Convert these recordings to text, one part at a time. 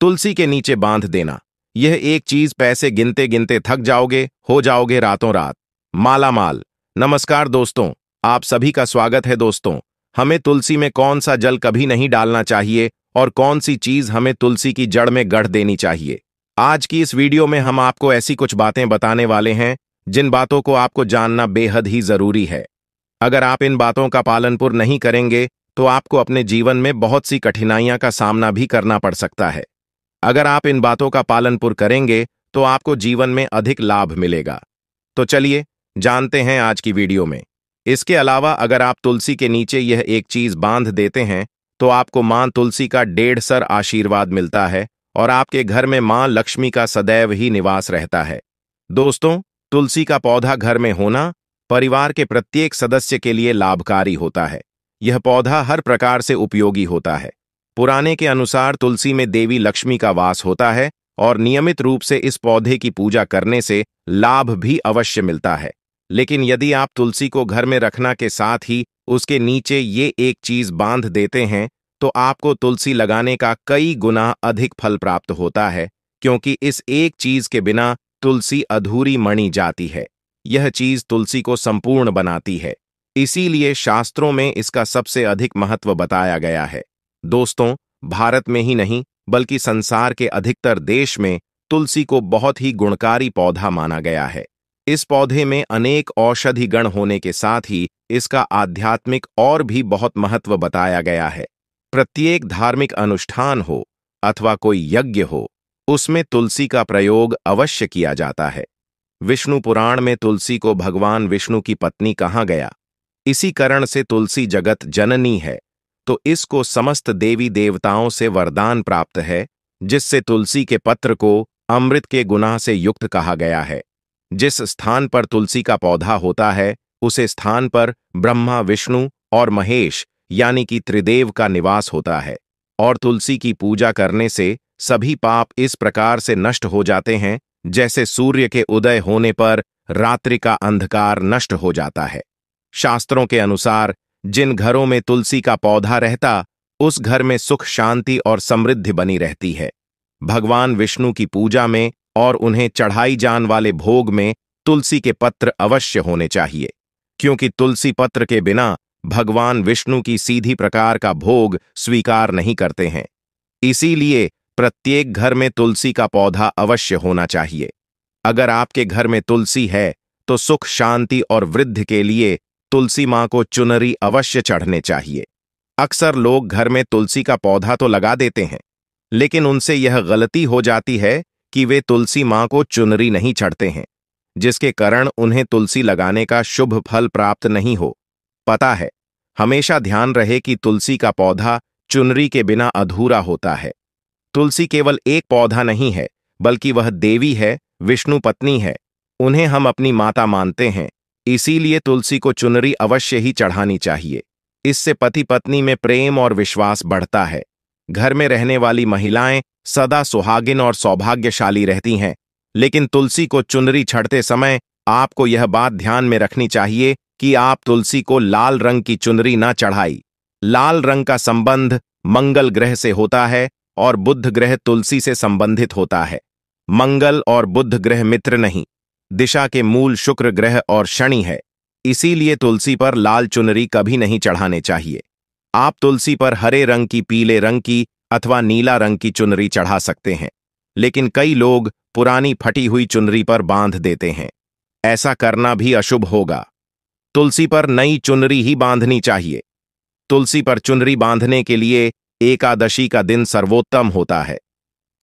तुलसी के नीचे बांध देना यह एक चीज पैसे गिनते गिनते थक जाओगे हो जाओगे रातों रात माला माल नमस्कार दोस्तों आप सभी का स्वागत है दोस्तों हमें तुलसी में कौन सा जल कभी नहीं डालना चाहिए और कौन सी चीज हमें तुलसी की जड़ में गढ़ देनी चाहिए आज की इस वीडियो में हम आपको ऐसी कुछ बातें बताने वाले हैं जिन बातों को आपको जानना बेहद ही जरूरी है अगर आप इन बातों का पालनपुर नहीं करेंगे तो आपको अपने जीवन में बहुत सी कठिनाइयां का सामना भी करना पड़ सकता है अगर आप इन बातों का पालनपुर करेंगे तो आपको जीवन में अधिक लाभ मिलेगा तो चलिए जानते हैं आज की वीडियो में इसके अलावा अगर आप तुलसी के नीचे यह एक चीज बांध देते हैं तो आपको मां तुलसी का डेढ़ सर आशीर्वाद मिलता है और आपके घर में मां लक्ष्मी का सदैव ही निवास रहता है दोस्तों तुलसी का पौधा घर में होना परिवार के प्रत्येक सदस्य के लिए लाभकारी होता है यह पौधा हर प्रकार से उपयोगी होता है पुराने के अनुसार तुलसी में देवी लक्ष्मी का वास होता है और नियमित रूप से इस पौधे की पूजा करने से लाभ भी अवश्य मिलता है लेकिन यदि आप तुलसी को घर में रखना के साथ ही उसके नीचे ये एक चीज बांध देते हैं तो आपको तुलसी लगाने का कई गुना अधिक फल प्राप्त होता है क्योंकि इस एक चीज के बिना तुलसी अधूरी मणि जाती है यह चीज तुलसी को संपूर्ण बनाती है इसीलिए शास्त्रों में इसका सबसे अधिक महत्व बताया गया है दोस्तों भारत में ही नहीं बल्कि संसार के अधिकतर देश में तुलसी को बहुत ही गुणकारी पौधा माना गया है इस पौधे में अनेक औषधि गण होने के साथ ही इसका आध्यात्मिक और भी बहुत महत्व बताया गया है प्रत्येक धार्मिक अनुष्ठान हो अथवा कोई यज्ञ हो उसमें तुलसी का प्रयोग अवश्य किया जाता है विष्णु पुराण में तुलसी को भगवान विष्णु की पत्नी कहा गया इसी कारण से तुलसी जगत जननी है तो इसको समस्त देवी देवताओं से वरदान प्राप्त है जिससे तुलसी के पत्र को अमृत के गुनाह से युक्त कहा गया है जिस स्थान पर तुलसी का पौधा होता है उसे स्थान पर ब्रह्मा विष्णु और महेश यानी कि त्रिदेव का निवास होता है और तुलसी की पूजा करने से सभी पाप इस प्रकार से नष्ट हो जाते हैं जैसे सूर्य के उदय होने पर रात्रि का अंधकार नष्ट हो जाता है शास्त्रों के अनुसार जिन घरों में तुलसी का पौधा रहता उस घर में सुख शांति और समृद्धि बनी रहती है भगवान विष्णु की पूजा में और उन्हें चढ़ाई जान वाले भोग में तुलसी के पत्र अवश्य होने चाहिए क्योंकि तुलसी पत्र के बिना भगवान विष्णु की सीधी प्रकार का भोग स्वीकार नहीं करते हैं इसीलिए प्रत्येक घर में तुलसी का पौधा अवश्य होना चाहिए अगर आपके घर में तुलसी है तो सुख शांति और वृद्धि के लिए तुलसी माँ को चुनरी अवश्य चढ़ने चाहिए अक्सर लोग घर में तुलसी का पौधा तो लगा देते हैं लेकिन उनसे यह गलती हो जाती है कि वे तुलसी माँ को चुनरी नहीं चढ़ते हैं जिसके कारण उन्हें तुलसी लगाने का शुभ फल प्राप्त नहीं हो पता है हमेशा ध्यान रहे कि तुलसी का पौधा चुनरी के बिना अधूरा होता है तुलसी केवल एक पौधा नहीं है बल्कि वह देवी है विष्णु पत्नी है उन्हें हम अपनी माता मानते हैं इसीलिए तुलसी को चुनरी अवश्य ही चढ़ानी चाहिए इससे पति पत्नी में प्रेम और विश्वास बढ़ता है घर में रहने वाली महिलाएं सदा सुहागिन और सौभाग्यशाली रहती हैं लेकिन तुलसी को चुनरी छड़ते समय आपको यह बात ध्यान में रखनी चाहिए कि आप तुलसी को लाल रंग की चुनरी ना चढ़ाई लाल रंग का संबंध मंगल ग्रह से होता है और बुद्ध ग्रह तुलसी से संबंधित होता है मंगल और बुद्ध ग्रह मित्र नहीं दिशा के मूल शुक्र ग्रह और शनि है इसीलिए तुलसी पर लाल चुनरी कभी नहीं चढ़ाने चाहिए आप तुलसी पर हरे रंग की पीले रंग की अथवा नीला रंग की चुनरी चढ़ा सकते हैं लेकिन कई लोग पुरानी फटी हुई चुनरी पर बांध देते हैं ऐसा करना भी अशुभ होगा तुलसी पर नई चुनरी ही बांधनी चाहिए तुलसी पर चुनरी बांधने के लिए एकादशी का दिन सर्वोत्तम होता है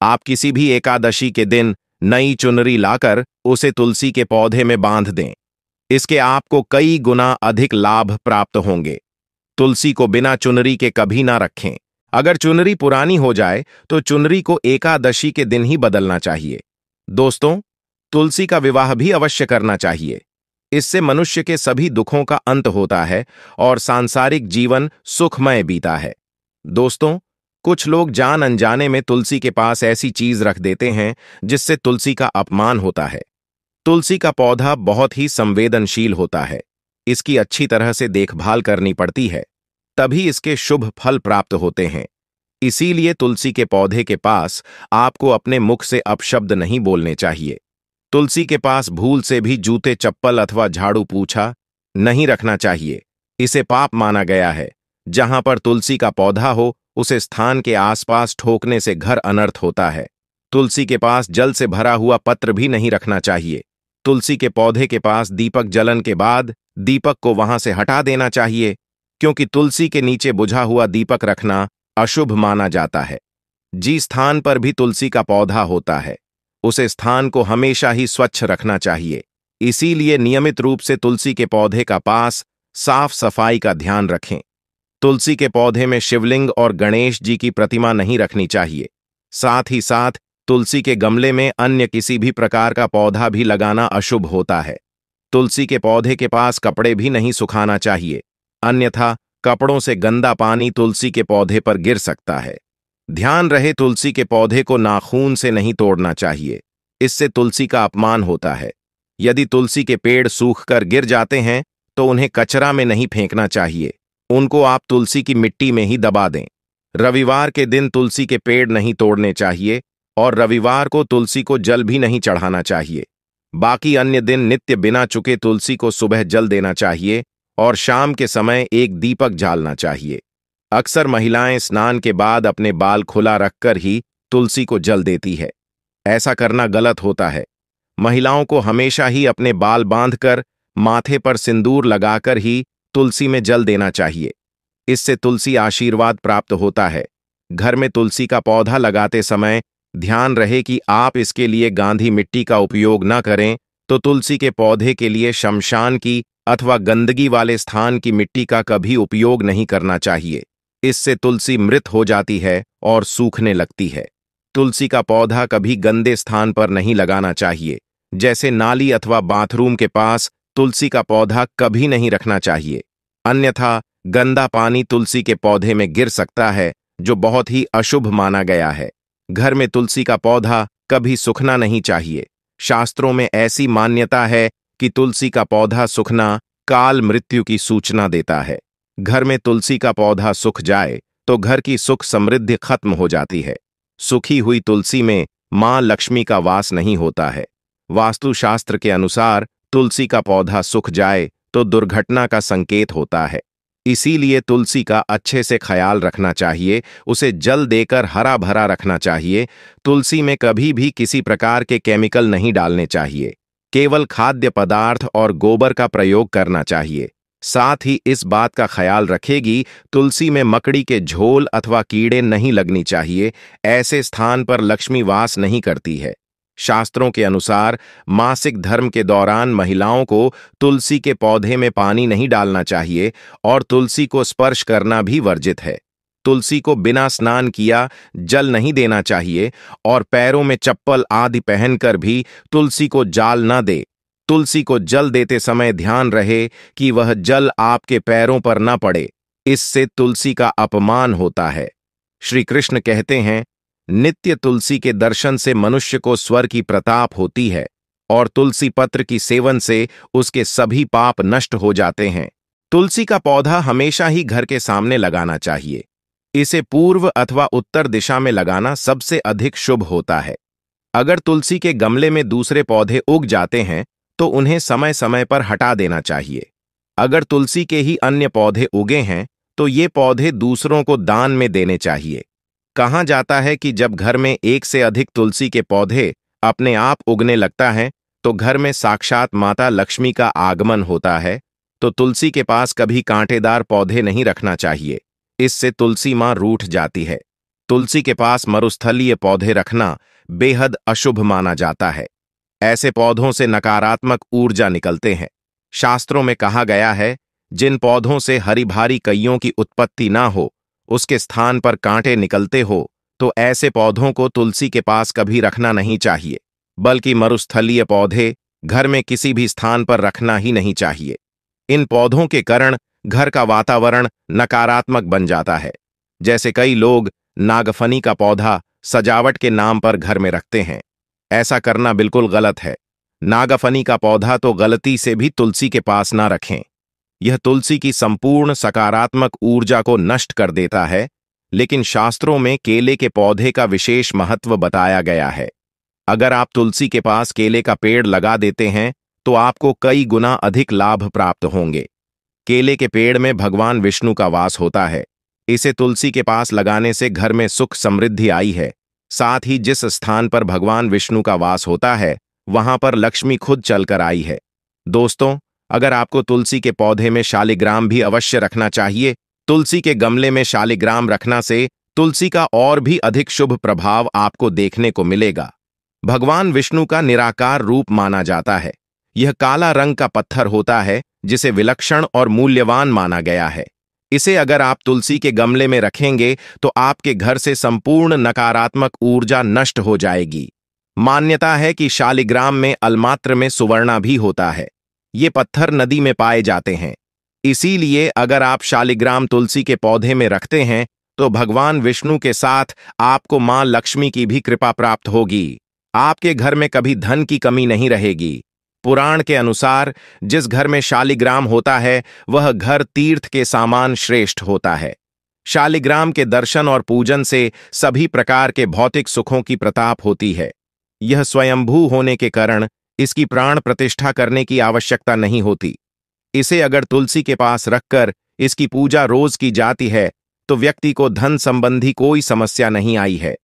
आप किसी भी एकादशी के दिन नई चुनरी लाकर उसे तुलसी के पौधे में बांध दें इसके आपको कई गुना अधिक लाभ प्राप्त होंगे तुलसी को बिना चुनरी के कभी ना रखें अगर चुनरी पुरानी हो जाए तो चुनरी को एकादशी के दिन ही बदलना चाहिए दोस्तों तुलसी का विवाह भी अवश्य करना चाहिए इससे मनुष्य के सभी दुखों का अंत होता है और सांसारिक जीवन सुखमय बीता है दोस्तों कुछ लोग जान अनजाने में तुलसी के पास ऐसी चीज रख देते हैं जिससे तुलसी का अपमान होता है तुलसी का पौधा बहुत ही संवेदनशील होता है इसकी अच्छी तरह से देखभाल करनी पड़ती है तभी इसके शुभ फल प्राप्त होते हैं इसीलिए तुलसी के पौधे के पास आपको अपने मुख से अपशब्द नहीं बोलने चाहिए तुलसी के पास भूल से भी जूते चप्पल अथवा झाड़ू पूछा नहीं रखना चाहिए इसे पाप माना गया है जहां पर तुलसी का पौधा हो उसे स्थान के आसपास ठोकने से घर अनर्थ होता है तुलसी के पास जल से भरा हुआ पत्र भी नहीं रखना चाहिए तुलसी के पौधे के पास दीपक जलन के बाद दीपक को वहां से हटा देना चाहिए क्योंकि तुलसी के नीचे बुझा हुआ दीपक रखना अशुभ माना जाता है जी स्थान पर भी तुलसी का पौधा होता है उसे स्थान को हमेशा ही स्वच्छ रखना चाहिए इसीलिए नियमित रूप से तुलसी के पौधे का पास साफ सफाई का ध्यान रखें तुलसी के पौधे में शिवलिंग और गणेश जी की प्रतिमा नहीं रखनी चाहिए साथ ही साथ तुलसी के गमले में अन्य किसी भी प्रकार का पौधा भी लगाना अशुभ होता है तुलसी के पौधे के पास कपड़े भी नहीं सुखाना चाहिए अन्यथा कपड़ों से गंदा पानी तुलसी के पौधे पर गिर सकता है ध्यान रहे तुलसी के पौधे को नाखून से नहीं तोड़ना चाहिए इससे तुलसी का अपमान होता है यदि तुलसी के पेड़ सूख कर गिर जाते हैं तो उन्हें कचरा में नहीं फेंकना चाहिए उनको आप तुलसी की मिट्टी में ही दबा दें रविवार के दिन तुलसी के पेड़ नहीं तोड़ने चाहिए और रविवार को तुलसी को जल भी नहीं चढ़ाना चाहिए बाकी अन्य दिन नित्य बिना चुके तुलसी को सुबह जल देना चाहिए और शाम के समय एक दीपक जालना चाहिए अक्सर महिलाएं स्नान के बाद अपने बाल खुला रखकर ही तुलसी को जल देती है ऐसा करना गलत होता है महिलाओं को हमेशा ही अपने बाल बांधकर माथे पर सिंदूर लगाकर ही तुलसी में जल देना चाहिए इससे तुलसी आशीर्वाद प्राप्त होता है घर में तुलसी का पौधा लगाते समय ध्यान रहे कि आप इसके लिए गांधी मिट्टी का उपयोग न करें तो तुलसी के पौधे के लिए शमशान की अथवा गंदगी वाले स्थान की मिट्टी का कभी उपयोग नहीं करना चाहिए इससे तुलसी मृत हो जाती है और सूखने लगती है तुलसी का पौधा कभी गंदे स्थान पर नहीं लगाना चाहिए जैसे नाली अथवा बाथरूम के पास तुलसी का पौधा कभी नहीं रखना चाहिए अन्यथा गंदा पानी तुलसी के पौधे में गिर सकता है जो बहुत ही अशुभ माना गया है घर में तुलसी का पौधा कभी सूखना नहीं चाहिए शास्त्रों में ऐसी मान्यता है कि तुलसी का पौधा सूखना काल मृत्यु की सूचना देता है घर में तुलसी का पौधा सूख जाए तो घर की सुख समृद्धि खत्म हो जाती है सूखी हुई तुलसी में मां लक्ष्मी का वास नहीं होता है वास्तुशास्त्र के अनुसार तुलसी का पौधा सूख जाए तो दुर्घटना का संकेत होता है इसीलिए तुलसी का अच्छे से ख्याल रखना चाहिए उसे जल देकर हरा भरा रखना चाहिए तुलसी में कभी भी किसी प्रकार के केमिकल नहीं डालने चाहिए केवल खाद्य पदार्थ और गोबर का प्रयोग करना चाहिए साथ ही इस बात का ख्याल रखेगी तुलसी में मकड़ी के झोल अथवा कीड़े नहीं लगनी चाहिए ऐसे स्थान पर लक्ष्मी वास नहीं करती है शास्त्रों के अनुसार मासिक धर्म के दौरान महिलाओं को तुलसी के पौधे में पानी नहीं डालना चाहिए और तुलसी को स्पर्श करना भी वर्जित है तुलसी को बिना स्नान किया जल नहीं देना चाहिए और पैरों में चप्पल आदि पहनकर भी तुलसी को जाल न दे तुलसी को जल देते समय ध्यान रहे कि वह जल आपके पैरों पर न पड़े इससे तुलसी का अपमान होता है श्री कृष्ण कहते हैं नित्य तुलसी के दर्शन से मनुष्य को स्वर की प्रताप होती है और तुलसी पत्र की सेवन से उसके सभी पाप नष्ट हो जाते हैं तुलसी का पौधा हमेशा ही घर के सामने लगाना चाहिए इसे पूर्व अथवा उत्तर दिशा में लगाना सबसे अधिक शुभ होता है अगर तुलसी के गमले में दूसरे पौधे उग जाते हैं तो उन्हें समय समय पर हटा देना चाहिए अगर तुलसी के ही अन्य पौधे उगे हैं तो ये पौधे दूसरों को दान में देने चाहिए कहा जाता है कि जब घर में एक से अधिक तुलसी के पौधे अपने आप उगने लगता है तो घर में साक्षात माता लक्ष्मी का आगमन होता है तो तुलसी के पास कभी कांटेदार पौधे नहीं रखना चाहिए इससे तुलसी मां रूठ जाती है तुलसी के पास मरुस्थलीय पौधे रखना बेहद अशुभ माना जाता है ऐसे पौधों से नकारात्मक ऊर्जा निकलते हैं शास्त्रों में कहा गया है जिन पौधों से हरी भारी कईयों की उत्पत्ति ना हो उसके स्थान पर कांटे निकलते हो तो ऐसे पौधों को तुलसी के पास कभी रखना नहीं चाहिए बल्कि मरुस्थलीय पौधे घर में किसी भी स्थान पर रखना ही नहीं चाहिए इन पौधों के कारण घर का वातावरण नकारात्मक बन जाता है जैसे कई लोग नागफनी का पौधा सजावट के नाम पर घर में रखते हैं ऐसा करना बिल्कुल गलत है नागफनी का पौधा तो गलती से भी तुलसी के पास ना रखें यह तुलसी की संपूर्ण सकारात्मक ऊर्जा को नष्ट कर देता है लेकिन शास्त्रों में केले के पौधे का विशेष महत्व बताया गया है अगर आप तुलसी के पास केले का पेड़ लगा देते हैं तो आपको कई गुना अधिक लाभ प्राप्त होंगे केले के पेड़ में भगवान विष्णु का वास होता है इसे तुलसी के पास लगाने से घर में सुख समृद्धि आई है साथ ही जिस स्थान पर भगवान विष्णु का वास होता है वहां पर लक्ष्मी खुद चलकर आई है दोस्तों अगर आपको तुलसी के पौधे में शालिग्राम भी अवश्य रखना चाहिए तुलसी के गमले में शालिग्राम रखना से तुलसी का और भी अधिक शुभ प्रभाव आपको देखने को मिलेगा भगवान विष्णु का निराकार रूप माना जाता है यह काला रंग का पत्थर होता है जिसे विलक्षण और मूल्यवान माना गया है इसे अगर आप तुलसी के गमले में रखेंगे तो आपके घर से संपूर्ण नकारात्मक ऊर्जा नष्ट हो जाएगी मान्यता है कि शालिग्राम में अलमात्र में सुवर्णा भी होता है ये पत्थर नदी में पाए जाते हैं इसीलिए अगर आप शालिग्राम तुलसी के पौधे में रखते हैं तो भगवान विष्णु के साथ आपको मां लक्ष्मी की भी कृपा प्राप्त होगी आपके घर में कभी धन की कमी नहीं रहेगी पुराण के अनुसार जिस घर में शालिग्राम होता है वह घर तीर्थ के सामान श्रेष्ठ होता है शालिग्राम के दर्शन और पूजन से सभी प्रकार के भौतिक सुखों की प्रताप होती है यह स्वयंभू होने के कारण इसकी प्राण प्रतिष्ठा करने की आवश्यकता नहीं होती इसे अगर तुलसी के पास रखकर इसकी पूजा रोज की जाती है तो व्यक्ति को धन संबंधी कोई समस्या नहीं आई है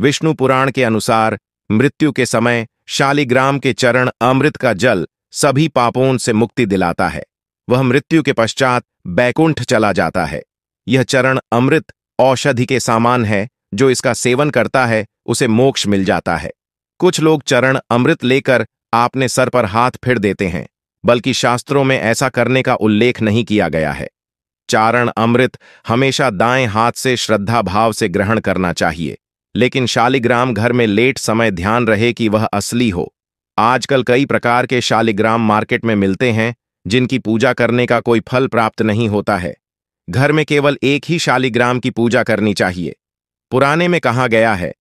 विष्णु पुराण के अनुसार मृत्यु के समय शालिग्राम के चरण अमृत का जल सभी पापों से मुक्ति दिलाता है वह मृत्यु के पश्चात बैकुंठ चला जाता है यह चरण अमृत औषधि के सामान है जो इसका सेवन करता है उसे मोक्ष मिल जाता है कुछ लोग चरण अमृत लेकर आपने सर पर हाथ फिर देते हैं बल्कि शास्त्रों में ऐसा करने का उल्लेख नहीं किया गया है चारण अमृत हमेशा दाएं हाथ से श्रद्धा भाव से ग्रहण करना चाहिए लेकिन शालिग्राम घर में लेट समय ध्यान रहे कि वह असली हो आजकल कई प्रकार के शालिग्राम मार्केट में मिलते हैं जिनकी पूजा करने का कोई फल प्राप्त नहीं होता है घर में केवल एक ही शालिग्राम की पूजा करनी चाहिए पुराने में कहा गया है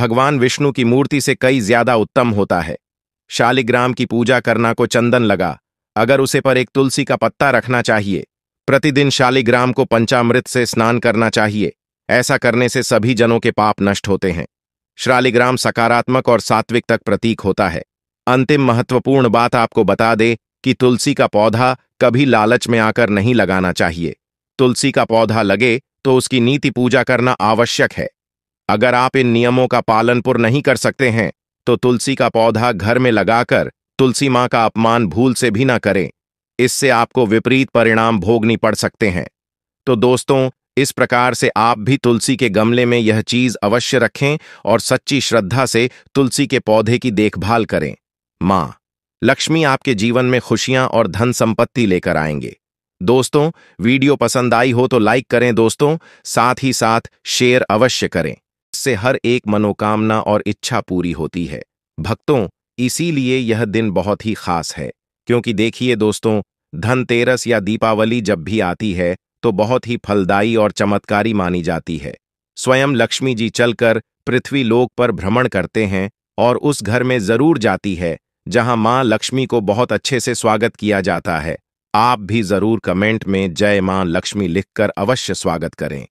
भगवान विष्णु की मूर्ति से कई ज्यादा उत्तम होता है शालिग्राम की पूजा करना को चंदन लगा अगर उसे पर एक तुलसी का पत्ता रखना चाहिए प्रतिदिन शालिग्राम को पंचामृत से स्नान करना चाहिए ऐसा करने से सभी जनों के पाप नष्ट होते हैं शालिग्राम सकारात्मक और सात्विक तक प्रतीक होता है अंतिम महत्वपूर्ण बात आपको बता दे कि तुलसी का पौधा कभी लालच में आकर नहीं लगाना चाहिए तुलसी का पौधा लगे तो उसकी नीति पूजा करना आवश्यक है अगर आप इन नियमों का पालनपुर नहीं कर सकते हैं तो तुलसी का पौधा घर में लगाकर तुलसी माँ का अपमान भूल से भी ना करें इससे आपको विपरीत परिणाम भोगनी पड़ सकते हैं तो दोस्तों इस प्रकार से आप भी तुलसी के गमले में यह चीज अवश्य रखें और सच्ची श्रद्धा से तुलसी के पौधे की देखभाल करें मां लक्ष्मी आपके जीवन में खुशियां और धन संपत्ति लेकर आएंगे दोस्तों वीडियो पसंद आई हो तो लाइक करें दोस्तों साथ ही साथ शेयर अवश्य करें जिससे हर एक मनोकामना और इच्छा पूरी होती है भक्तों इसीलिए यह दिन बहुत ही खास है क्योंकि देखिए दोस्तों धनतेरस या दीपावली जब भी आती है तो बहुत ही फलदायी और चमत्कारी मानी जाती है स्वयं लक्ष्मी जी चलकर पृथ्वी लोक पर भ्रमण करते हैं और उस घर में जरूर जाती है जहां मां लक्ष्मी को बहुत अच्छे से स्वागत किया जाता है आप भी जरूर कमेंट में जय मां लक्ष्मी लिखकर अवश्य स्वागत करें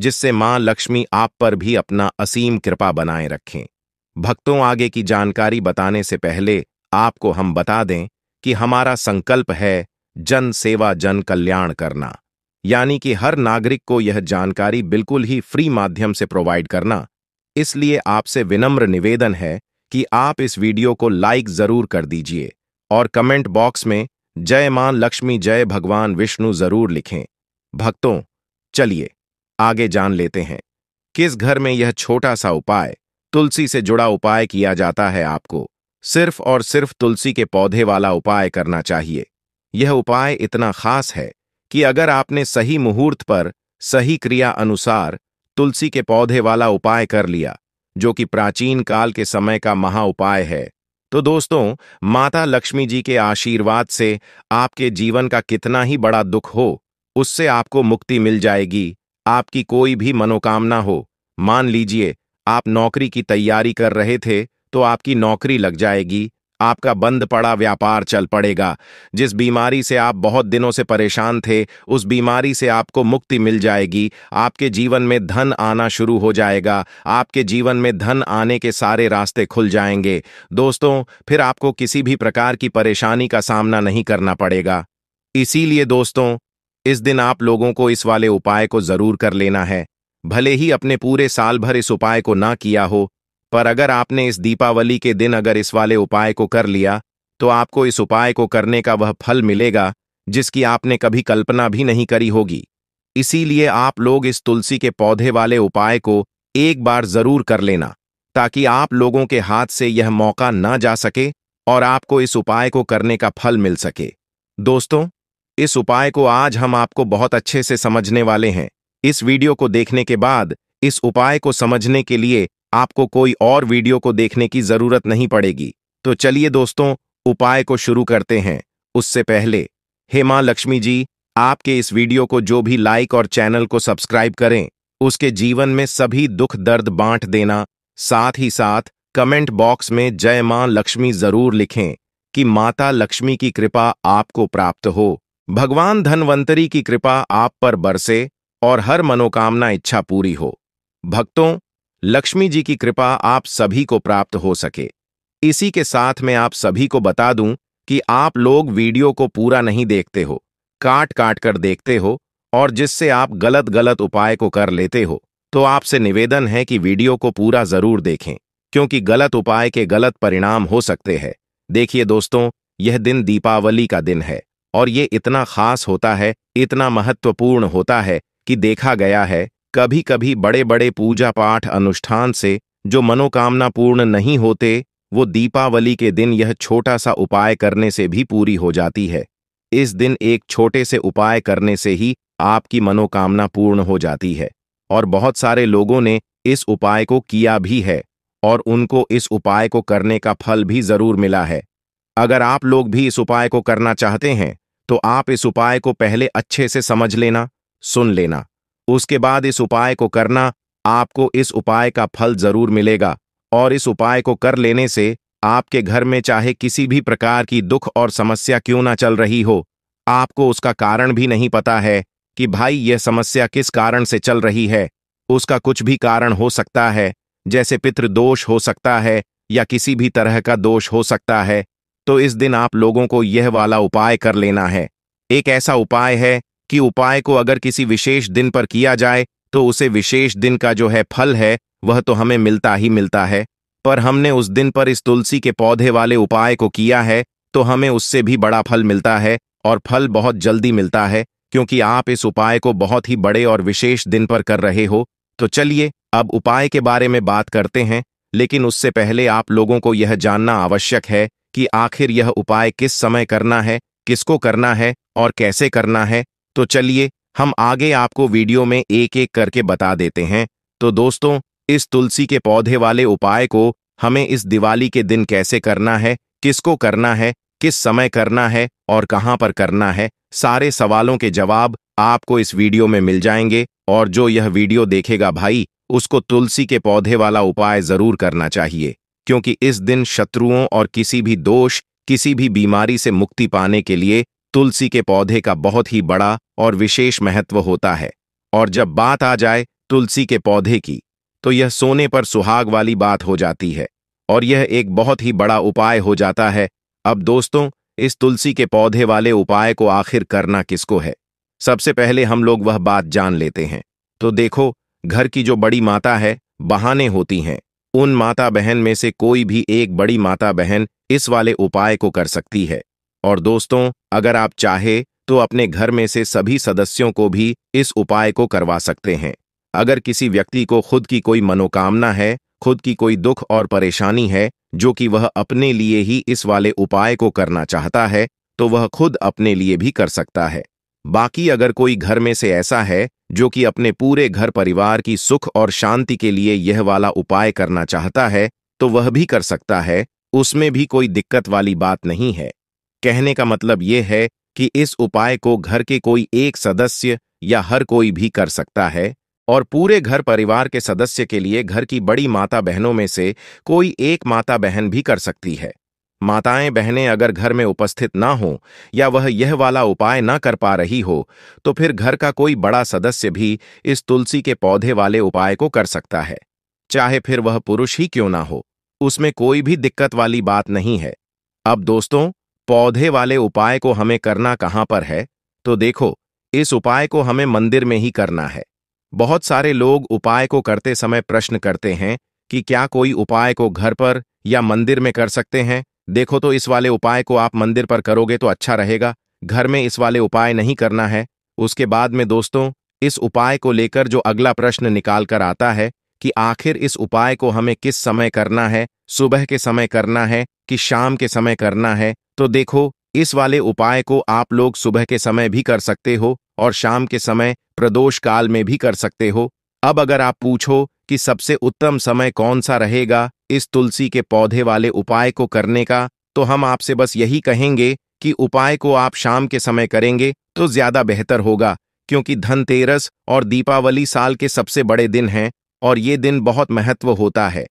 जिससे मां लक्ष्मी आप पर भी अपना असीम कृपा बनाए रखें भक्तों आगे की जानकारी बताने से पहले आपको हम बता दें कि हमारा संकल्प है जन सेवा जन कल्याण करना यानी कि हर नागरिक को यह जानकारी बिल्कुल ही फ्री माध्यम से प्रोवाइड करना इसलिए आपसे विनम्र निवेदन है कि आप इस वीडियो को लाइक जरूर कर दीजिए और कमेंट बॉक्स में जय मां लक्ष्मी जय भगवान विष्णु जरूर लिखें भक्तों चलिए आगे जान लेते हैं किस घर में यह छोटा सा उपाय तुलसी से जुड़ा उपाय किया जाता है आपको सिर्फ और सिर्फ तुलसी के पौधे वाला उपाय करना चाहिए यह उपाय इतना खास है कि अगर आपने सही मुहूर्त पर सही क्रिया अनुसार तुलसी के पौधे वाला उपाय कर लिया जो कि प्राचीन काल के समय का महा उपाय है तो दोस्तों माता लक्ष्मी जी के आशीर्वाद से आपके जीवन का कितना ही बड़ा दुख हो उससे आपको मुक्ति मिल जाएगी आपकी कोई भी मनोकामना हो मान लीजिए आप नौकरी की तैयारी कर रहे थे तो आपकी नौकरी लग जाएगी आपका बंद पड़ा व्यापार चल पड़ेगा जिस बीमारी से आप बहुत दिनों से परेशान थे उस बीमारी से आपको मुक्ति मिल जाएगी आपके जीवन में धन आना शुरू हो जाएगा आपके जीवन में धन आने के सारे रास्ते खुल जाएंगे दोस्तों फिर आपको किसी भी प्रकार की परेशानी का सामना नहीं करना पड़ेगा इसीलिए दोस्तों इस दिन आप लोगों को इस वाले उपाय को जरूर कर लेना है भले ही अपने पूरे साल भर इस उपाय को ना किया हो पर अगर आपने इस दीपावली के दिन अगर इस वाले उपाय को कर लिया तो आपको इस उपाय को करने का वह फल मिलेगा जिसकी आपने कभी कल्पना भी नहीं करी होगी इसीलिए आप लोग इस तुलसी के पौधे वाले उपाय को एक बार जरूर कर लेना ताकि आप लोगों के हाथ से यह मौका ना जा सके और आपको इस उपाय को करने का फल मिल सके दोस्तों इस उपाय को आज हम आपको बहुत अच्छे से समझने वाले हैं इस वीडियो को देखने के बाद इस उपाय को समझने के लिए आपको कोई और वीडियो को देखने की जरूरत नहीं पड़ेगी तो चलिए दोस्तों उपाय को शुरू करते हैं उससे पहले हे मां लक्ष्मी जी आपके इस वीडियो को जो भी लाइक और चैनल को सब्सक्राइब करें उसके जीवन में सभी दुख दर्द बांट देना साथ ही साथ कमेंट बॉक्स में जय मां लक्ष्मी जरूर लिखें कि माता लक्ष्मी की कृपा आपको प्राप्त हो भगवान धनवंतरी की कृपा आप पर बरसे और हर मनोकामना इच्छा पूरी हो भक्तों लक्ष्मी जी की कृपा आप सभी को प्राप्त हो सके इसी के साथ मैं आप सभी को बता दूं कि आप लोग वीडियो को पूरा नहीं देखते हो काट काट कर देखते हो और जिससे आप गलत गलत उपाय को कर लेते हो तो आपसे निवेदन है कि वीडियो को पूरा जरूर देखें क्योंकि गलत उपाय के गलत परिणाम हो सकते हैं देखिए दोस्तों यह दिन दीपावली का दिन है और ये इतना खास होता है इतना महत्वपूर्ण होता है कि देखा गया है कभी कभी बड़े बड़े पूजा पाठ अनुष्ठान से जो मनोकामना पूर्ण नहीं होते वो दीपावली के दिन यह छोटा सा उपाय करने से भी पूरी हो जाती है इस दिन एक छोटे से उपाय करने से ही आपकी मनोकामना पूर्ण हो जाती है और बहुत सारे लोगों ने इस उपाय को किया भी है और उनको इस उपाय को करने का फल भी जरूर मिला है अगर आप लोग भी इस उपाय को करना चाहते हैं तो आप इस उपाय को पहले अच्छे से समझ लेना सुन लेना उसके बाद इस उपाय को करना आपको इस उपाय का फल जरूर मिलेगा और इस उपाय को कर लेने से आपके घर में चाहे किसी भी प्रकार की दुख और समस्या क्यों ना चल रही हो आपको उसका कारण भी नहीं पता है कि भाई यह समस्या किस कारण से चल रही है उसका कुछ भी कारण हो सकता है जैसे पितृ दोष हो सकता है या किसी भी तरह का दोष हो सकता है तो इस दिन आप लोगों को यह वाला उपाय कर लेना है एक ऐसा उपाय है कि उपाय को अगर किसी विशेष दिन पर किया जाए तो उसे विशेष दिन का जो है फल है वह तो हमें मिलता ही मिलता है पर हमने उस दिन पर इस तुलसी के पौधे वाले उपाय को किया है तो हमें उससे भी बड़ा फल मिलता है और फल बहुत जल्दी मिलता है क्योंकि आप इस उपाय को बहुत ही बड़े और विशेष दिन पर कर रहे हो तो चलिए अब उपाय के बारे में बात करते हैं लेकिन उससे पहले आप लोगों को यह जानना आवश्यक है कि आखिर यह उपाय किस समय करना है किसको करना है और कैसे करना है तो चलिए हम आगे आपको वीडियो में एक एक करके बता देते हैं तो दोस्तों इस तुलसी के पौधे वाले उपाय को हमें इस दिवाली के दिन कैसे करना है किसको करना है किस समय करना है और कहाँ पर करना है सारे सवालों के जवाब आपको इस वीडियो में मिल जाएंगे और जो यह वीडियो देखेगा भाई उसको तुलसी के पौधे वाला उपाय जरूर करना चाहिए क्योंकि इस दिन शत्रुओं और किसी भी दोष किसी भी बीमारी से मुक्ति पाने के लिए तुलसी के पौधे का बहुत ही बड़ा और विशेष महत्व होता है और जब बात आ जाए तुलसी के पौधे की तो यह सोने पर सुहाग वाली बात हो जाती है और यह एक बहुत ही बड़ा उपाय हो जाता है अब दोस्तों इस तुलसी के पौधे वाले उपाय को आखिर करना किसको है सबसे पहले हम लोग वह बात जान लेते हैं तो देखो घर की जो बड़ी माता है बहाने होती हैं उन माता बहन में से कोई भी एक बड़ी माता बहन इस वाले उपाय को कर सकती है और दोस्तों अगर आप चाहे तो अपने घर में से सभी सदस्यों को भी इस उपाय को करवा सकते हैं अगर किसी व्यक्ति को खुद की कोई मनोकामना है खुद की कोई दुख और परेशानी है जो कि वह अपने लिए ही इस वाले उपाय को करना चाहता है तो वह खुद अपने लिए भी कर सकता है बाकी अगर कोई घर में से ऐसा है जो कि अपने पूरे घर परिवार की सुख और शांति के लिए यह वाला उपाय करना चाहता है तो वह भी कर सकता है उसमें भी कोई दिक्कत वाली बात नहीं है कहने का मतलब यह है कि इस उपाय को घर के कोई एक सदस्य या हर कोई भी कर सकता है और पूरे घर परिवार के सदस्य के लिए घर की बड़ी माता बहनों में से कोई एक माता बहन भी कर सकती है माताएं बहनें अगर घर में उपस्थित ना हो या वह यह वाला उपाय ना कर पा रही हो तो फिर घर का कोई बड़ा सदस्य भी इस तुलसी के पौधे वाले उपाय को कर सकता है चाहे फिर वह पुरुष ही क्यों ना हो उसमें कोई भी दिक्कत वाली बात नहीं है अब दोस्तों पौधे वाले उपाय को हमें करना कहाँ पर है तो देखो इस उपाय को हमें मंदिर में ही करना है बहुत सारे लोग उपाय को करते समय प्रश्न करते हैं कि क्या कोई उपाय को घर पर या मंदिर में कर सकते हैं देखो तो इस वाले उपाय को आप मंदिर पर करोगे तो अच्छा रहेगा घर में इस वाले उपाय नहीं करना है उसके बाद में दोस्तों इस उपाय को लेकर जो अगला प्रश्न निकाल कर आता है कि आखिर इस उपाय को हमें किस समय करना है सुबह के समय करना है कि शाम के समय करना है तो देखो इस वाले उपाय को आप लोग सुबह के समय भी कर सकते हो और शाम के समय प्रदोष काल में भी कर सकते हो अब अगर आप पूछो कि सबसे उत्तम समय कौन सा रहेगा इस तुलसी के पौधे वाले उपाय को करने का तो हम आपसे बस यही कहेंगे कि उपाय को आप शाम के समय करेंगे तो ज्यादा बेहतर होगा क्योंकि धनतेरस और दीपावली साल के सबसे बड़े दिन हैं और ये दिन बहुत महत्व होता है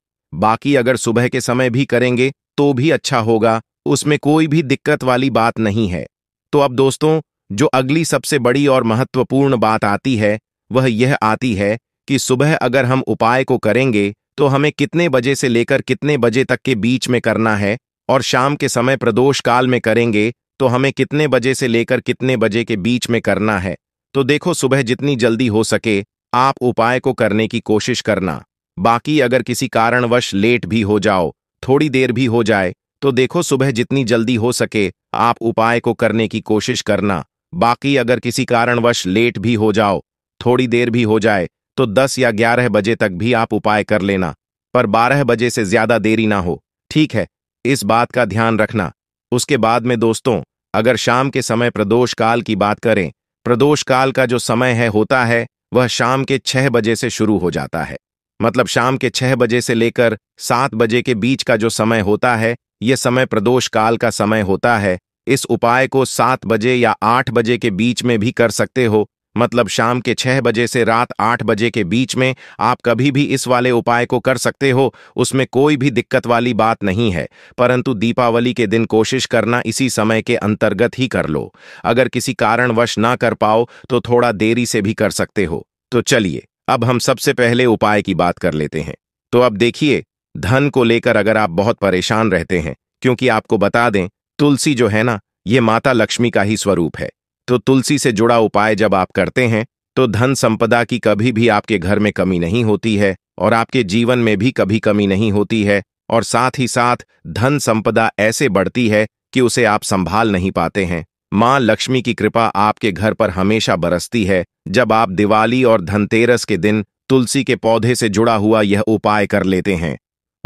बाकी अगर सुबह के समय भी करेंगे तो भी अच्छा होगा उसमें कोई भी दिक्कत वाली बात नहीं है तो अब दोस्तों जो अगली सबसे बड़ी और महत्वपूर्ण बात आती है वह यह आती है कि सुबह अगर हम उपाय को करेंगे तो हमें कितने बजे से लेकर कितने बजे तक के बीच में करना है और शाम के समय प्रदोष काल में करेंगे तो हमें कितने बजे से लेकर कितने बजे के बीच में करना है तो देखो सुबह जितनी जल्दी हो सके आप उपाय को करने की कोशिश करना बाकी अगर किसी कारणवश लेट भी हो जाओ थोड़ी देर भी हो जाए तो देखो सुबह जितनी जल्दी हो सके आप उपाय को करने की कोशिश करना बाकी अगर किसी कारणवश लेट भी हो जाओ थोड़ी देर भी हो जाए तो 10 या 11 बजे तक भी आप उपाय कर लेना पर 12 बजे से ज्यादा देरी ना हो ठीक है इस बात का ध्यान रखना उसके बाद में दोस्तों अगर शाम के समय प्रदोष काल की बात करें प्रदोष काल का जो समय है होता है वह शाम के छह बजे से शुरू हो जाता है मतलब शाम के छह बजे से लेकर सात बजे के बीच का जो समय होता है यह समय प्रदोष काल का समय होता है इस उपाय को सात बजे या आठ बजे के बीच में भी कर सकते हो मतलब शाम के छह बजे से रात आठ बजे के बीच में आप कभी भी इस वाले उपाय को कर सकते हो उसमें कोई भी दिक्कत वाली बात नहीं है परंतु दीपावली के दिन कोशिश करना इसी समय के अंतर्गत ही कर लो अगर किसी कारणवश ना कर पाओ तो थोड़ा देरी से भी कर सकते हो तो चलिए अब हम सबसे पहले उपाय की बात कर लेते हैं तो अब देखिए धन को लेकर अगर आप बहुत परेशान रहते हैं क्योंकि आपको बता दें तुलसी जो है ना ये माता लक्ष्मी का ही स्वरूप है तो तुलसी से जुड़ा उपाय जब आप करते हैं तो धन संपदा की कभी भी आपके घर में कमी नहीं होती है और आपके जीवन में भी कभी कमी नहीं होती है और साथ ही साथ धन संपदा ऐसे बढ़ती है कि उसे आप संभाल नहीं पाते हैं माँ लक्ष्मी की कृपा आपके घर पर हमेशा बरसती है जब आप दिवाली और धनतेरस के दिन तुलसी के पौधे से जुड़ा हुआ यह उपाय कर लेते हैं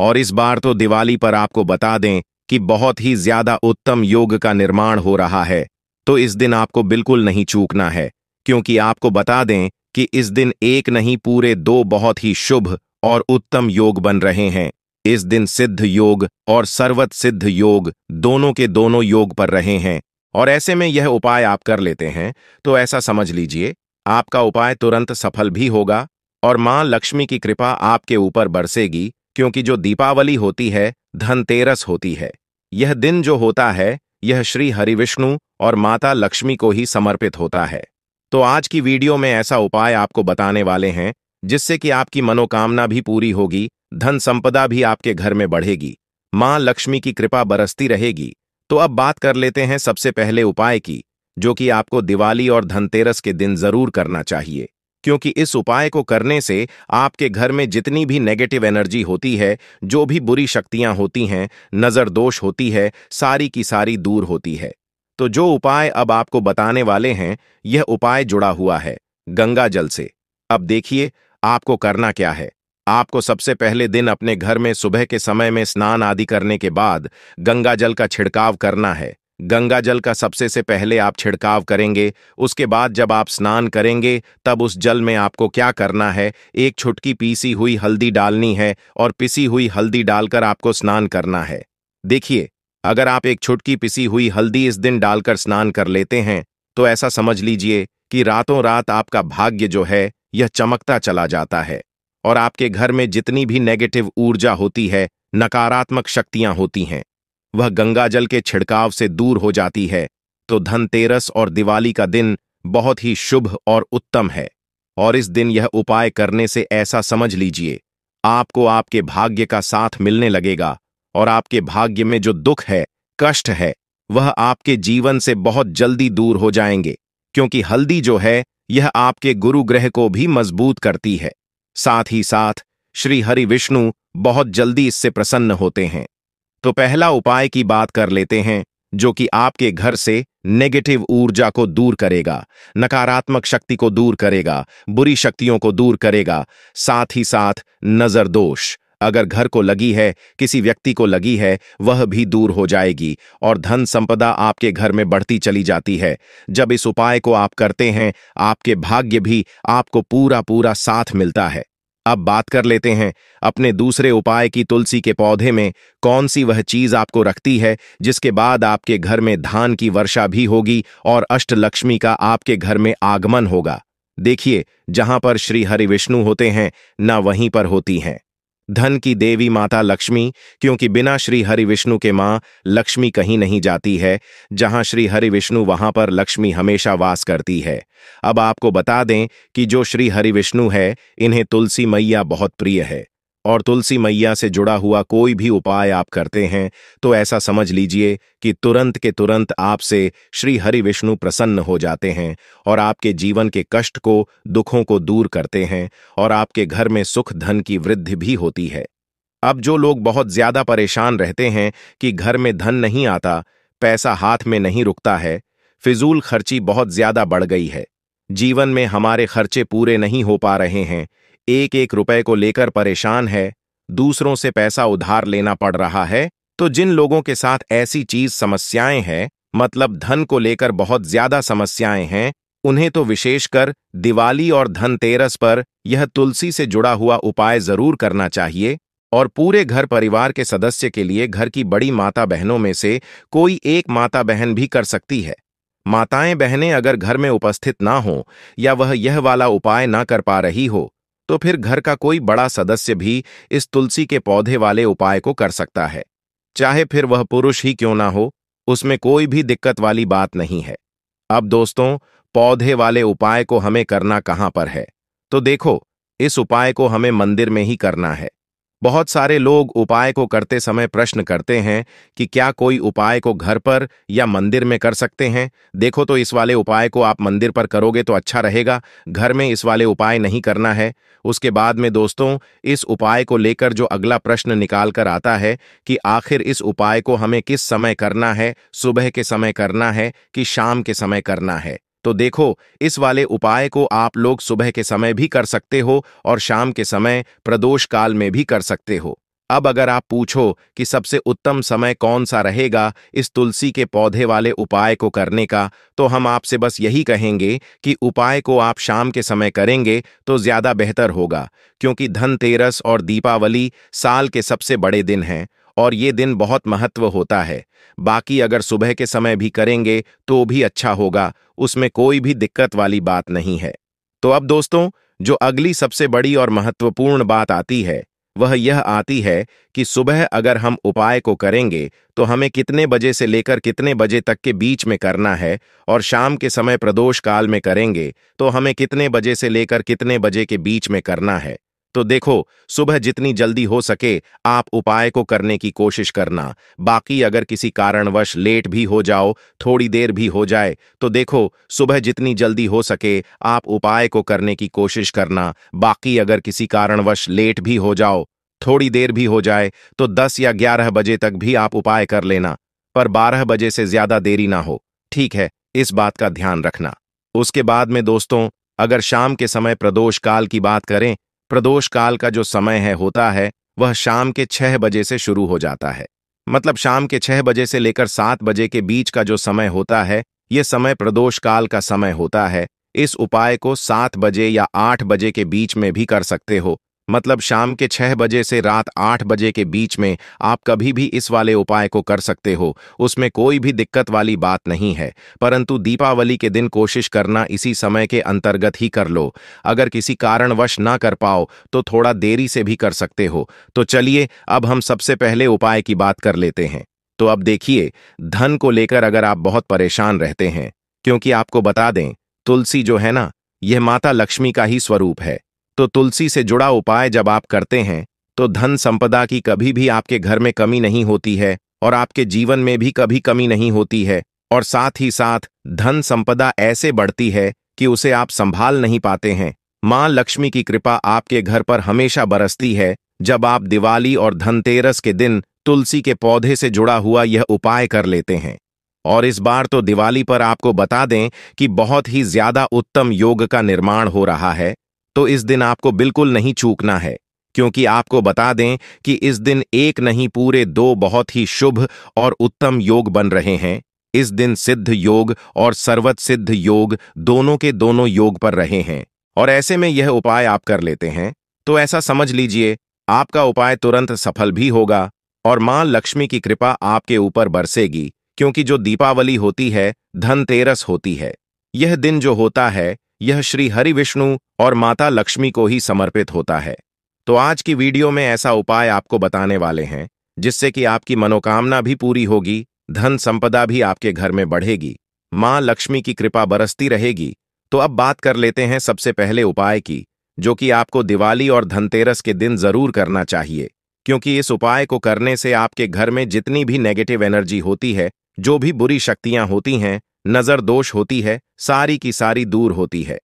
और इस बार तो दिवाली पर आपको बता दें कि बहुत ही ज्यादा उत्तम योग का निर्माण हो रहा है तो इस दिन आपको बिल्कुल नहीं चूकना है क्योंकि आपको बता दें कि इस दिन एक नहीं पूरे दो बहुत ही शुभ और उत्तम योग बन रहे हैं इस दिन सिद्ध योग और सर्वत सिद्ध योग दोनों के दोनों योग पर रहे हैं और ऐसे में यह उपाय आप कर लेते हैं तो ऐसा समझ लीजिए आपका उपाय तुरंत सफल भी होगा और मां लक्ष्मी की कृपा आपके ऊपर बरसेगी क्योंकि जो दीपावली होती है धनतेरस होती है यह दिन जो होता है यह श्री हरिविष्णु और माता लक्ष्मी को ही समर्पित होता है तो आज की वीडियो में ऐसा उपाय आपको बताने वाले हैं जिससे कि आपकी मनोकामना भी पूरी होगी धन संपदा भी आपके घर में बढ़ेगी मां लक्ष्मी की कृपा बरसती रहेगी तो अब बात कर लेते हैं सबसे पहले उपाय की जो कि आपको दिवाली और धनतेरस के दिन जरूर करना चाहिए क्योंकि इस उपाय को करने से आपके घर में जितनी भी नेगेटिव एनर्जी होती है जो भी बुरी शक्तियां होती हैं नज़र दोष होती है सारी की सारी दूर होती है तो जो उपाय अब आपको बताने वाले हैं यह उपाय जुड़ा हुआ है गंगा जल से अब देखिए आपको करना क्या है आपको सबसे पहले दिन अपने घर में सुबह के समय में स्नान आदि करने के बाद गंगा जल का छिड़काव करना है गंगा जल का सबसे से पहले आप छिड़काव करेंगे उसके बाद जब आप स्नान करेंगे तब उस जल में आपको क्या करना है एक छुटकी पीसी हुई हल्दी डालनी है और पिसी हुई हल्दी डालकर आपको स्नान करना है देखिए अगर आप एक छुटकी पिसी हुई हल्दी इस दिन डालकर स्नान कर लेते हैं तो ऐसा समझ लीजिए कि रातों रात आपका भाग्य जो है यह चमकता चला जाता है और आपके घर में जितनी भी नेगेटिव ऊर्जा होती है नकारात्मक शक्तियां होती हैं वह गंगाजल के छिड़काव से दूर हो जाती है तो धनतेरस और दिवाली का दिन बहुत ही शुभ और उत्तम है और इस दिन यह उपाय करने से ऐसा समझ लीजिए आपको आपके भाग्य का साथ मिलने लगेगा और आपके भाग्य में जो दुख है कष्ट है वह आपके जीवन से बहुत जल्दी दूर हो जाएंगे क्योंकि हल्दी जो है यह आपके गुरु ग्रह को भी मजबूत करती है साथ ही साथ श्री हरि विष्णु बहुत जल्दी इससे प्रसन्न होते हैं तो पहला उपाय की बात कर लेते हैं जो कि आपके घर से नेगेटिव ऊर्जा को दूर करेगा नकारात्मक शक्ति को दूर करेगा बुरी शक्तियों को दूर करेगा साथ ही साथ नजर दोष अगर घर को लगी है किसी व्यक्ति को लगी है वह भी दूर हो जाएगी और धन संपदा आपके घर में बढ़ती चली जाती है जब इस उपाय को आप करते हैं आपके भाग्य भी आपको पूरा पूरा साथ मिलता है अब बात कर लेते हैं अपने दूसरे उपाय की तुलसी के पौधे में कौन सी वह चीज आपको रखती है जिसके बाद आपके घर में धान की वर्षा भी होगी और अष्टलक्ष्मी का आपके घर में आगमन होगा देखिए जहां पर श्री हरि विष्णु होते हैं ना वहीं पर होती हैं धन की देवी माता लक्ष्मी क्योंकि बिना श्री हरि विष्णु के मां लक्ष्मी कहीं नहीं जाती है जहां श्री हरि विष्णु वहां पर लक्ष्मी हमेशा वास करती है अब आपको बता दें कि जो श्री हरि विष्णु है इन्हें तुलसी मैया बहुत प्रिय है और तुलसी मैया से जुड़ा हुआ कोई भी उपाय आप करते हैं तो ऐसा समझ लीजिए कि तुरंत के तुरंत आपसे श्री हरि विष्णु प्रसन्न हो जाते हैं और आपके जीवन के कष्ट को दुखों को दूर करते हैं और आपके घर में सुख धन की वृद्धि भी होती है अब जो लोग बहुत ज्यादा परेशान रहते हैं कि घर में धन नहीं आता पैसा हाथ में नहीं रुकता है फिजूल खर्ची बहुत ज्यादा बढ़ गई है जीवन में हमारे खर्चे पूरे नहीं हो पा रहे हैं एक एक रुपए को लेकर परेशान है दूसरों से पैसा उधार लेना पड़ रहा है तो जिन लोगों के साथ ऐसी चीज समस्याएं हैं मतलब धन को लेकर बहुत ज्यादा समस्याएं हैं उन्हें तो विशेषकर दिवाली और धनतेरस पर यह तुलसी से जुड़ा हुआ उपाय जरूर करना चाहिए और पूरे घर परिवार के सदस्य के लिए घर की बड़ी माता बहनों में से कोई एक माता बहन भी कर सकती है माताएं बहनें अगर घर में उपस्थित ना हो या वह यह वाला उपाय ना कर पा रही हो तो फिर घर का कोई बड़ा सदस्य भी इस तुलसी के पौधे वाले उपाय को कर सकता है चाहे फिर वह पुरुष ही क्यों ना हो उसमें कोई भी दिक्कत वाली बात नहीं है अब दोस्तों पौधे वाले उपाय को हमें करना कहां पर है तो देखो इस उपाय को हमें मंदिर में ही करना है बहुत सारे लोग उपाय को करते समय प्रश्न करते हैं कि क्या कोई उपाय को घर पर या मंदिर में कर सकते हैं देखो तो इस वाले उपाय को आप मंदिर पर करोगे तो अच्छा रहेगा घर में इस वाले उपाय नहीं करना है उसके बाद में दोस्तों इस उपाय को लेकर जो अगला प्रश्न निकाल कर आता है कि आखिर इस उपाय को हमें किस समय करना है सुबह के समय करना है कि शाम के समय करना है तो देखो इस वाले उपाय को आप लोग सुबह के समय भी कर सकते हो और शाम के समय प्रदोष काल में भी कर सकते हो अब अगर आप पूछो कि सबसे उत्तम समय कौन सा रहेगा इस तुलसी के पौधे वाले उपाय को करने का तो हम आपसे बस यही कहेंगे कि उपाय को आप शाम के समय करेंगे तो ज़्यादा बेहतर होगा क्योंकि धनतेरस और दीपावली साल के सबसे बड़े दिन हैं और ये दिन बहुत महत्व होता है बाकी अगर सुबह के समय भी करेंगे तो भी अच्छा होगा उसमें कोई भी दिक्कत वाली बात नहीं है तो अब दोस्तों जो अगली सबसे बड़ी और महत्वपूर्ण बात आती है वह यह आती है कि सुबह अगर हम उपाय को करेंगे तो हमें कितने बजे से लेकर कितने बजे तक के बीच में करना है और शाम के समय प्रदोष काल में करेंगे तो हमें कितने बजे से लेकर कितने बजे के बीच में करना है तो देखो सुबह जितनी जल्दी हो सके आप उपाय को करने की कोशिश करना बाकी अगर किसी कारणवश लेट भी हो जाओ थोड़ी देर भी हो जाए तो देखो सुबह जितनी जल्दी हो सके आप उपाय को करने की कोशिश करना बाकी अगर किसी कारणवश लेट भी हो जाओ थोड़ी देर भी हो जाए तो दस या ग्यारह बजे तक भी आप उपाय कर लेना पर बारह बजे से ज्यादा देरी ना हो ठीक है इस बात का ध्यान रखना उसके बाद में दोस्तों अगर शाम के समय प्रदोष काल की बात करें प्रदोष काल का जो समय है होता है वह शाम के छह बजे से शुरू हो जाता है मतलब शाम के छह बजे से लेकर सात बजे के बीच का जो समय होता है यह समय प्रदोष काल का समय होता है इस उपाय को सात बजे या आठ बजे के बीच में भी कर सकते हो मतलब शाम के छह बजे से रात आठ बजे के बीच में आप कभी भी इस वाले उपाय को कर सकते हो उसमें कोई भी दिक्कत वाली बात नहीं है परंतु दीपावली के दिन कोशिश करना इसी समय के अंतर्गत ही कर लो अगर किसी कारणवश ना कर पाओ तो थोड़ा देरी से भी कर सकते हो तो चलिए अब हम सबसे पहले उपाय की बात कर लेते हैं तो अब देखिए धन को लेकर अगर आप बहुत परेशान रहते हैं क्योंकि आपको बता दें तुलसी जो है ना यह माता लक्ष्मी का ही स्वरूप है तो तुलसी से जुड़ा उपाय जब आप करते हैं तो धन संपदा की कभी भी आपके घर में कमी नहीं होती है और आपके जीवन में भी कभी कमी नहीं होती है और साथ ही साथ धन संपदा ऐसे बढ़ती है कि उसे आप संभाल नहीं पाते हैं मां लक्ष्मी की कृपा आपके घर पर हमेशा बरसती है जब आप दिवाली और धनतेरस के दिन तुलसी के पौधे से जुड़ा हुआ यह उपाय कर लेते हैं और इस बार तो दिवाली पर आपको बता दें कि बहुत ही ज्यादा उत्तम योग का निर्माण हो रहा है तो इस दिन आपको बिल्कुल नहीं चूकना है क्योंकि आपको बता दें कि इस दिन एक नहीं पूरे दो बहुत ही शुभ और उत्तम योग बन रहे हैं इस दिन सिद्ध योग और सर्वत सिद्ध योग दोनों के दोनों योग पर रहे हैं और ऐसे में यह उपाय आप कर लेते हैं तो ऐसा समझ लीजिए आपका उपाय तुरंत सफल भी होगा और मां लक्ष्मी की कृपा आपके ऊपर बरसेगी क्योंकि जो दीपावली होती है धनतेरस होती है यह दिन जो होता है यह श्री हरि विष्णु और माता लक्ष्मी को ही समर्पित होता है तो आज की वीडियो में ऐसा उपाय आपको बताने वाले हैं जिससे कि आपकी मनोकामना भी पूरी होगी धन संपदा भी आपके घर में बढ़ेगी माँ लक्ष्मी की कृपा बरसती रहेगी तो अब बात कर लेते हैं सबसे पहले उपाय की जो कि आपको दिवाली और धनतेरस के दिन जरूर करना चाहिए क्योंकि इस उपाय को करने से आपके घर में जितनी भी नेगेटिव एनर्जी होती है जो भी बुरी शक्तियां होती हैं नज़र दोष होती है सारी की सारी दूर होती है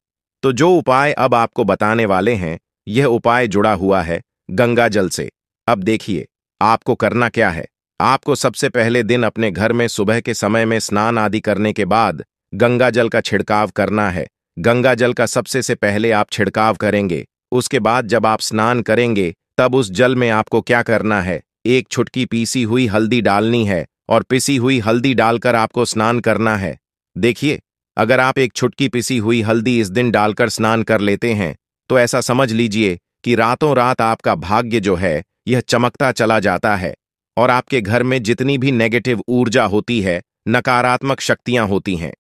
तो जो उपाय अब आपको बताने वाले हैं यह उपाय जुड़ा हुआ है गंगा जल से अब देखिए आपको करना क्या है आपको सबसे पहले दिन अपने घर में सुबह के समय में स्नान आदि करने के बाद गंगा जल का छिड़काव करना है गंगा जल का सबसे से पहले आप छिड़काव करेंगे उसके बाद जब आप स्नान करेंगे तब उस जल में आपको क्या करना है एक छुटकी पीसी हुई हल्दी डालनी है और पिसी हुई हल्दी डालकर आपको स्नान करना है देखिए अगर आप एक छुटकी पिसी हुई हल्दी इस दिन डालकर स्नान कर लेते हैं तो ऐसा समझ लीजिए कि रातों रात आपका भाग्य जो है यह चमकता चला जाता है और आपके घर में जितनी भी नेगेटिव ऊर्जा होती है नकारात्मक शक्तियां होती हैं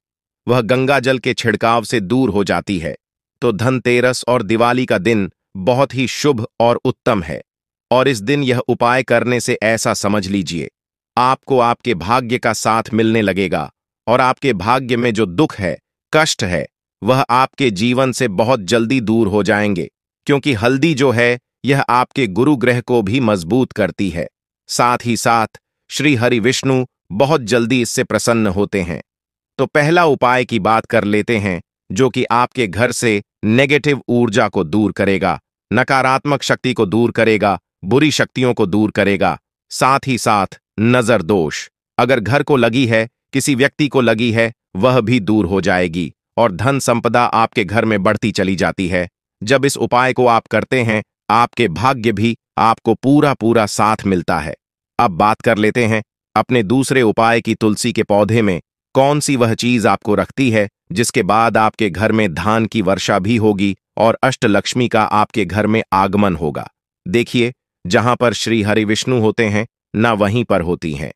वह गंगा जल के छिड़काव से दूर हो जाती है तो धनतेरस और दिवाली का दिन बहुत ही शुभ और उत्तम है और इस दिन यह उपाय करने से ऐसा समझ लीजिए आपको आपके भाग्य का साथ मिलने लगेगा और आपके भाग्य में जो दुख है कष्ट है वह आपके जीवन से बहुत जल्दी दूर हो जाएंगे क्योंकि हल्दी जो है यह आपके गुरु ग्रह को भी मजबूत करती है साथ ही साथ श्री हरि विष्णु बहुत जल्दी इससे प्रसन्न होते हैं तो पहला उपाय की बात कर लेते हैं जो कि आपके घर से नेगेटिव ऊर्जा को दूर करेगा नकारात्मक शक्ति को दूर करेगा बुरी शक्तियों को दूर करेगा साथ ही साथ नजर दोष अगर घर को लगी है किसी व्यक्ति को लगी है वह भी दूर हो जाएगी और धन संपदा आपके घर में बढ़ती चली जाती है जब इस उपाय को आप करते हैं आपके भाग्य भी आपको पूरा पूरा साथ मिलता है अब बात कर लेते हैं अपने दूसरे उपाय की तुलसी के पौधे में कौन सी वह चीज आपको रखती है जिसके बाद आपके घर में धान की वर्षा भी होगी और अष्टलक्ष्मी का आपके घर में आगमन होगा देखिए जहां पर श्री हरि विष्णु होते हैं ना वहीं पर होती हैं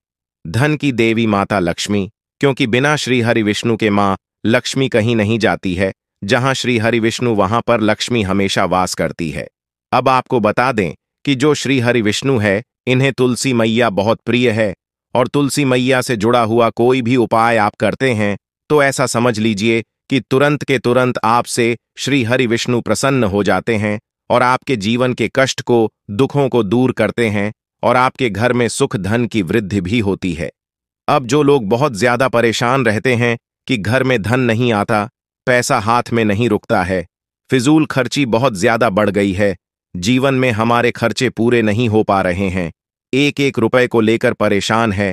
धन की देवी माता लक्ष्मी क्योंकि बिना श्री हरि विष्णु के माँ लक्ष्मी कहीं नहीं जाती है जहां श्री हरि विष्णु वहां पर लक्ष्मी हमेशा वास करती है अब आपको बता दें कि जो श्री हरि विष्णु है इन्हें तुलसी मैया बहुत प्रिय है और तुलसी मैया से जुड़ा हुआ कोई भी उपाय आप करते हैं तो ऐसा समझ लीजिए कि तुरंत के तुरंत आपसे श्री हरि विष्णु प्रसन्न हो जाते हैं और आपके जीवन के कष्ट को दुखों को दूर करते हैं और आपके घर में सुख धन की वृद्धि भी होती है अब जो लोग बहुत ज्यादा परेशान रहते हैं कि घर में धन नहीं आता पैसा हाथ में नहीं रुकता है फिजूल खर्ची बहुत ज्यादा बढ़ गई है जीवन में हमारे खर्चे पूरे नहीं हो पा रहे हैं एक एक रुपए को लेकर परेशान है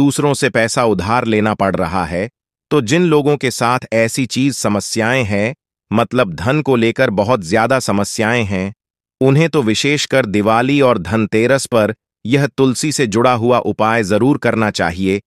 दूसरों से पैसा उधार लेना पड़ रहा है तो जिन लोगों के साथ ऐसी चीज समस्याएं हैं मतलब धन को लेकर बहुत ज्यादा समस्याएं हैं उन्हें तो विशेषकर दिवाली और धनतेरस पर यह तुलसी से जुड़ा हुआ उपाय जरूर करना चाहिए